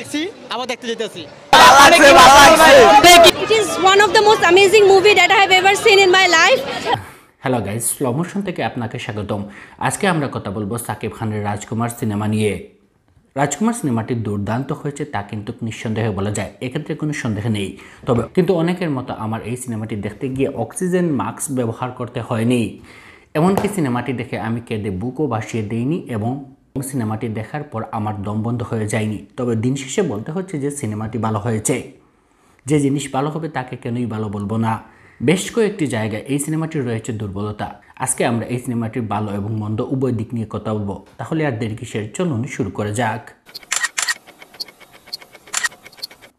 দেখছি আবার দেখতে যেতেছি it is one of the most amazing movie that I have ever seen in my life hello guys Motion থেকে আপনাকে স্বাগতম আজকে আমরা কথা বলবো সাকিব খানের রাজকুমার সিনেমা নিয়ে রাজকুমার সিনেমাটি দুর্দান্ত হয়েছে তা কিন্তু নিঃসন্দেহে বলা যায় এক্ষেত্রে কোনো সন্দেহ নেই তবে কিন্তু অনেকের মতো আমার এই সিনেমাটি দেখতে গিয়ে অক্সিজেন মাস্ক ব্যবহার করতে হয়নি এমনকি সিনেমাটি দেখে আমি কেঁদে বুকও ভাসিয়ে দিইনি এবং সিনেমাটি দেখার পর আমার দম বন্ধ হয়ে যায়নি তবে দিন শেষে বলতে হচ্ছে যে সিনেমাটি ভালো হয়েছে যে জিনিস ভালো হবে তাকে কেনই ভালো বলবো না বেশ কয়েকটি জায়গায় এই সিনেমাটির রয়েছে দুর্বলতা আজকে আমরা এই সিনেমাটির ভালো এবং মন্দ উভয় দিক নিয়ে কথা বলবো তাহলে আর দেরি কিসের চলুন শুরু করে যাক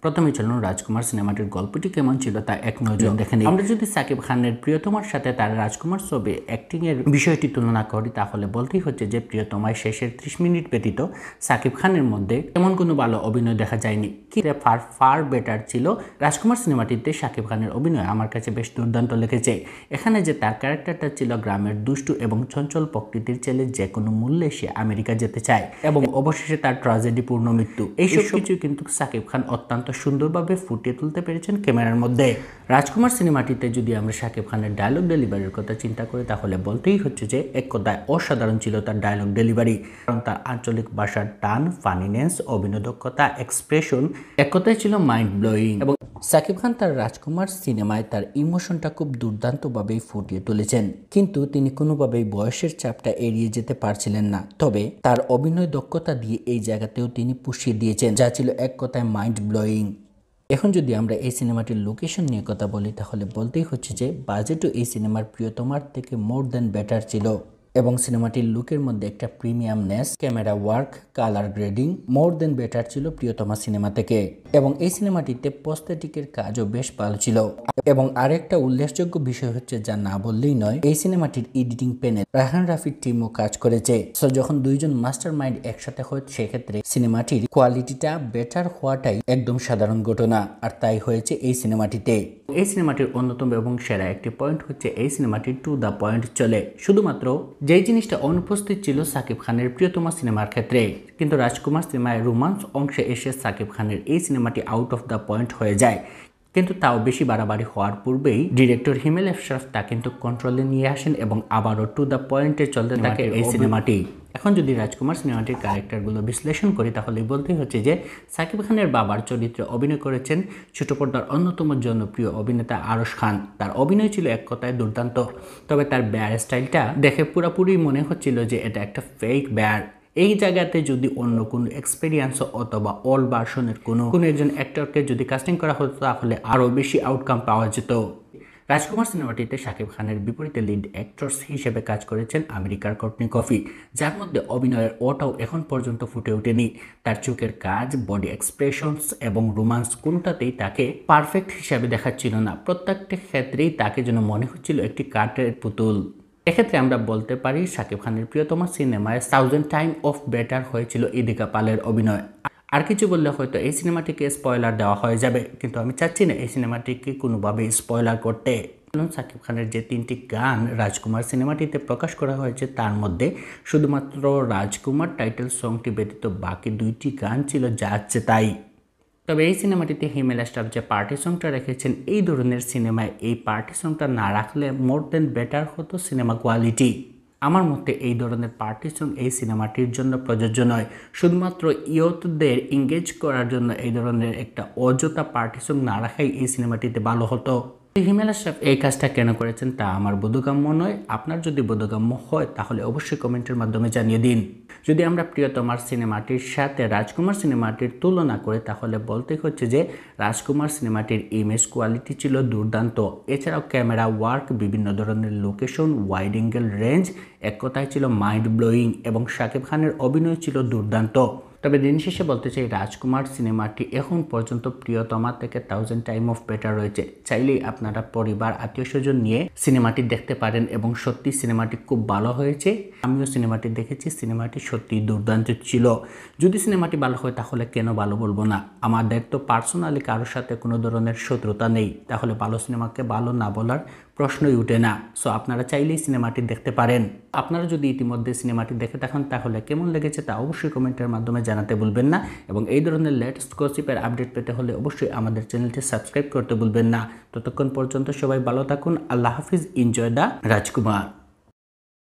প্রথমে চলুন রাজকুমার সিনেমাটির গল্পটি কেমন ছিল তা এক নজর দেখে নিই আমরা যদি সাকিব খানের প্রিয়তমার সাথে তার রাজকুমার ছবি অ্যাক্টিংয়ের বিষয়টি তুলনা করি তাহলে বলতেই হচ্ছে যে প্রিয়তমায় শেষের ত্রিশ মিনিট ব্যতীত সাকিব খানের মধ্যে এমন কোনো ভালো অভিনয় দেখা যায়নি কি ফার ফার বেটার ছিল রাজকুমার সিনেমাটিতে সাকিব খানের অভিনয় আমার কাছে বেশ দুর্দান্ত লেগেছে এখানে যে তার ক্যারেক্টারটা ছিল গ্রামের দুষ্টু এবং চঞ্চল প্রকৃতির ছেলে যে কোনো মূল্যে সে আমেরিকা যেতে চায় এবং অবশেষে তার ট্রাজেডিপূর্ণ মৃত্যু এইসব কিছু কিন্তু সাকিব খান অত্যন্ত সুন্দরভাবে ফুটিয়ে তুলতে পেরেছেন ক্যামেরার মধ্যে রাজকুমার সিনেমাটিতে যদি আমরা শাকিব খানের ডায়লগ ডেলিভারির কথা চিন্তা করি তাহলে বলতেই হচ্ছে যে এক কথায় অসাধারণ ছিল তার ডায়লগ ডেলিভারি কারণ তার আঞ্চলিক ভাষার টান ফানিনেন্স অভিনোদক্ষতা এক্সপ্রেশন এক কথায় ছিল মাইন্ড ব্লোয়িং এবং সাকিব খান তার রাজকুমার সিনেমায় তার ইমোশনটা খুব দুর্দান্তভাবেই ফুটিয়ে তুলেছেন কিন্তু তিনি কোনোভাবেই বয়সের চাপটা এড়িয়ে যেতে পারছিলেন না তবে তার অভিনয় দক্ষতা দিয়ে এই জায়গাতেও তিনি পুষিয়ে দিয়েছেন যা ছিল এক কথায় মাইন্ড ব্লোয়িং এখন যদি আমরা এই সিনেমাটির লোকেশন নিয়ে কথা বলি তাহলে বলতেই হচ্ছে যে বাজেটও এই সিনেমার প্রিয়তমার থেকে মোর দ্যান বেটার ছিল এবং সিনেমাটির লুকের মধ্যে একটা premiumness camera work colour grading more than better ছিল প্রিয়তমা সিনেমা থেকে এবং এই সিনেমাটিতে প্রস্থেটিকের কাজও বেশ ভালো ছিল এবং আরেকটা উল্লেখযোগ্য বিষয় হচ্ছে যা না বললেই নয় এই সিনেমাটির এডিটিং প্যানেল রাহান রাফির টিমও কাজ করেছে সো যখন দুইজন মাস্টার মাইন্ড একসাথে হয় সেক্ষেত্রে সিনেমাটির কোয়ালিটিটা বেটার হওয়াটাই একদম সাধারণ ঘটনা আর তাই হয়েছে এই সিনেমাটিতে এই সিনেমাটির অন্যতম এবং সেরা একটি পয়েন্ট হচ্ছে এই সিনেমাটি টু দ্য পয়েন্ট চলে শুধুমাত্র যেই জিনিসটা অনুপস্থিত ছিল সাকিব খানের প্রিয়তমা সিনেমার ক্ষেত্রে কিন্তু রাজকুমার সিনেমায় রোমান্স অংশে এসে সাকিব খানের এই সিনেমাটি আউট অফ দ্য পয়েন্ট হয়ে যায় কিন্তু তাও বেশি বাড়াবাড়ি হওয়ার পূর্বেই ডিরেক্টর হিমেল এফশরফ তা কিন্তু কন্ট্রোলে নিয়ে আসেন এবং আবারও টু দ্য পয়েন্টে চলতে থাকে এই সিনেমাটি এখন যদি রাজকুমার সিনেমাটির ক্যারেক্টারগুলো বিশ্লেষণ করি তাহলে বলতে হচ্ছে যে সাকিব খানের বাবার চরিত্রে অভিনয় করেছেন ছোট পর্দার অন্যতম জনপ্রিয় অভিনেতা আরশ খান তার অভিনয় ছিল এক কথায় দুর্দান্ত তবে তার ব্যার স্টাইলটা দেখে পুরাপুরি মনে হচ্ছিল যে এটা একটা ফেক ব্যার এই জায়গাতে যদি অন্য কোনো এক্সপিরিয়েন্স অথবা অল ভার্সনের কোনো কোনো একজন অ্যাক্টরকে যদি কাস্টিং করা হতো তাহলে আরও বেশি আউটকাম পাওয়া যেত রাজকুমার সিনেমাটিতে শাকিব খানের বিপরীতে লিড অ্যাক্ট্রেস হিসেবে কাজ করেছেন আমেরিকার কটনি কফি যার মধ্যে অভিনয়ের ওটাও এখন পর্যন্ত ফুটে ওঠেনি তার চোখের কাজ বডি এক্সপ্রেশনস এবং রোমান্স কোনোটাতেই তাকে পারফেক্ট হিসাবে দেখাচ্ছিল না প্রত্যেকটি ক্ষেত্রেই তাকে যেন মনে হচ্ছিল একটি কাঠের পুতুল এক্ষেত্রে আমরা বলতে পারি শাকিব খানের প্রিয়তমা সিনেমায় থাউজেন্ড টাইম অফ বেটার হয়েছিল ইদিকা পালের অভিনয় আর কিছু বললে হয়তো এই সিনেমাটিকে স্পয়লার দেওয়া হয়ে যাবে কিন্তু আমি চাচ্ছি না এই সিনেমাটিকে কোনোভাবেই স্পয়লার করতে সাকিব খানের যে তিনটি গান রাজকুমার সিনেমাটিতে প্রকাশ করা হয়েছে তার মধ্যে শুধুমাত্র রাজকুমার টাইটেল সংটি ব্যতীত বাকি দুইটি গান ছিল যা তাই তবে এই সিনেমাটিতে হিমেলা স্টাফ যে পার্টি সংটা রেখেছেন এই ধরনের সিনেমায় এই পার্টি সংটা না রাখলে মোর দেন বেটার হতো সিনেমা কোয়ালিটি আমার মতে এই ধরনের পার্টি সং এই সিনেমাটির জন্য প্রযোজ্য নয় শুধুমাত্র ইয়তদের এঙ্গেজ করার জন্য এই ধরনের একটা অযথা পার্টি সং না রাখাই এই সিনেমাটিতে ভালো হতো হিমেলা স্টাফ এই কাজটা কেন করেছেন তা আমার বোধগম্য নয় আপনার যদি বোধগাম্য হয় তাহলে অবশ্যই কমেন্টের মাধ্যমে জানিয়ে দিন যদি আমরা প্রিয়তমার সিনেমাটির সাথে রাজকুমার সিনেমাটির তুলনা করি তাহলে বলতে হচ্ছে যে রাজকুমার সিনেমাটির ইমেজ কোয়ালিটি ছিল দুর্দান্ত এছাড়াও ক্যামেরা ওয়ার্ক বিভিন্ন ধরনের লোকেশন ওয়াইড অ্যাঙ্গেল রেঞ্জ এক কথায় ছিল মাইন্ড ব্লোয়িং এবং শাকিব খানের অভিনয় ছিল দুর্দান্ত তবে দিন শেষে বলতে চাই রাজকুমার সিনেমাটি এখন পর্যন্ত প্রিয়তমা থেকে থাউজেন্ড টাইম অফ বেটার রয়েছে চাইলেই আপনারা পরিবার আত্মীয় স্বজন নিয়ে সিনেমাটি দেখতে পারেন এবং সত্যি সিনেমাটি খুব ভালো হয়েছে আমিও সিনেমাটি দেখেছি সিনেমাটি সত্যি দুর্দান্ত ছিল যদি সিনেমাটি ভালো হয় তাহলে কেন ভালো বলবো না আমাদের তো পার্সোনালি কারোর সাথে কোনো ধরনের শত্রুতা নেই তাহলে ভালো সিনেমাকে ভালো না বলার প্রশ্নই উঠে না সো আপনারা চাইলেই সিনেমাটি দেখতে পারেন আপনারা যদি ইতিমধ্যে সিনেমাটি দেখে থাকেন তাহলে কেমন লেগেছে তা অবশ্যই কমেন্টের মাধ্যমে জানাতে ভুলবেন না এবং এই ধরনের লেটেস্ট গসিপের আপডেট পেতে হলে অবশ্যই আমাদের চ্যানেলটি সাবস্ক্রাইব করতে ভুলবেন না ততক্ষণ পর্যন্ত সবাই ভালো থাকুন আল্লাহ হাফিজ এনজয় দা রাজকুমার